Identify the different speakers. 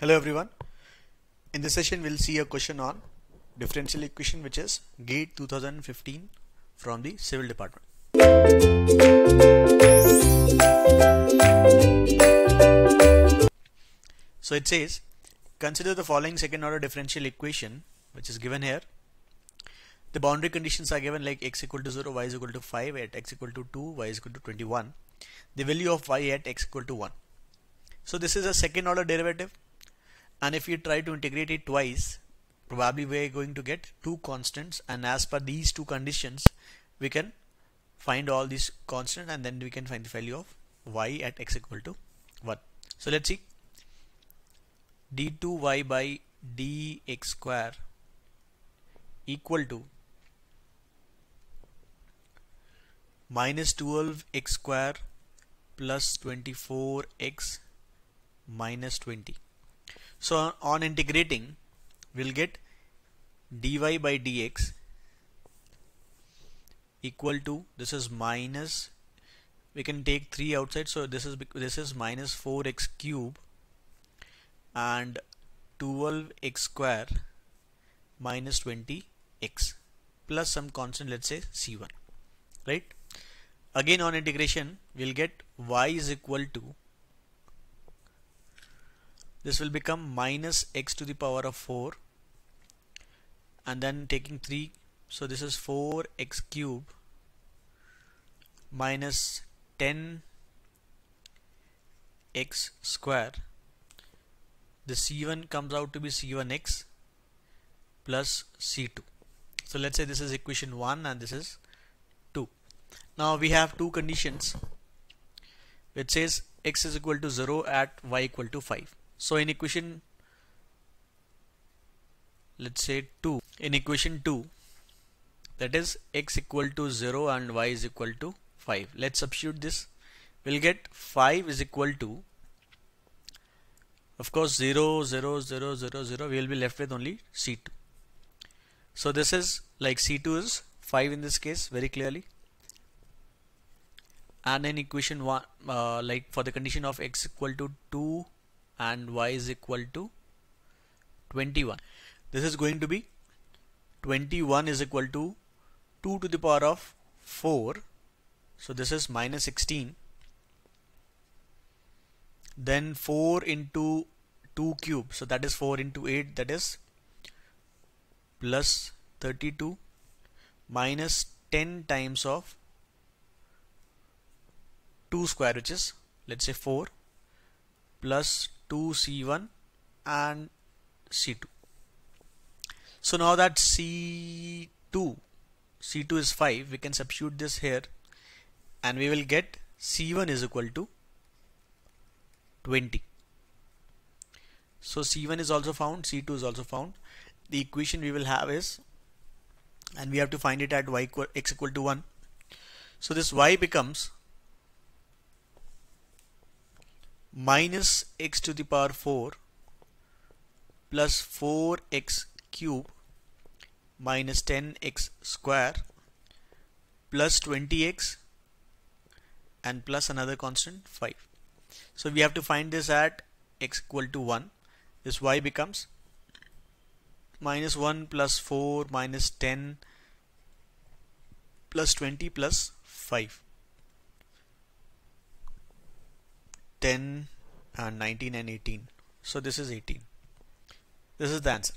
Speaker 1: Hello everyone. In this session we'll see a question on differential equation which is GATE 2015 from the civil department. So it says consider the following second order differential equation which is given here. The boundary conditions are given like x equal to 0, y is equal to 5, at x equal to 2, y is equal to 21. The value of y at x equal to 1. So this is a second order derivative and if we try to integrate it twice probably we're going to get two constants and as per these two conditions we can find all these constants, and then we can find the value of y at x equal to 1 so let's see d2y by dx square equal to minus 12x square plus 24x minus 20 so on integrating, we'll get dy by dx equal to this is minus we can take 3 outside so this is this is minus 4x cube and 12x square minus 20x plus some constant let's say c1 right again on integration we'll get y is equal to this will become minus x to the power of 4 and then taking 3 so this is 4x cube minus 10 x square the c1 comes out to be c1x plus c2 so let's say this is equation 1 and this is 2 now we have two conditions which says x is equal to 0 at y equal to 5 so in equation let's say 2 in equation 2 that is x equal to 0 and y is equal to 5 let's substitute this we'll get 5 is equal to of course 0 0 0 0 0 we'll be left with only c2 so this is like c2 is 5 in this case very clearly and in equation 1 uh, like for the condition of x equal to 2 and y is equal to 21 this is going to be 21 is equal to 2 to the power of 4 so this is minus 16 then 4 into 2 cube so that is 4 into 8 that is plus 32 minus 10 times of 2 square which is let's say 4 plus 2C1 and C2. So now that C2, C2 is 5, we can substitute this here and we will get C1 is equal to 20. So C1 is also found, C2 is also found. The equation we will have is, and we have to find it at y equal, x equal to 1. So this y becomes minus x to the power 4 plus 4x cube minus 10x square plus 20x and plus another constant 5. So we have to find this at x equal to 1. This y becomes minus 1 plus 4 minus 10 plus 20 plus 5. 10, uh, 19 and 18. So this is 18. This is the answer.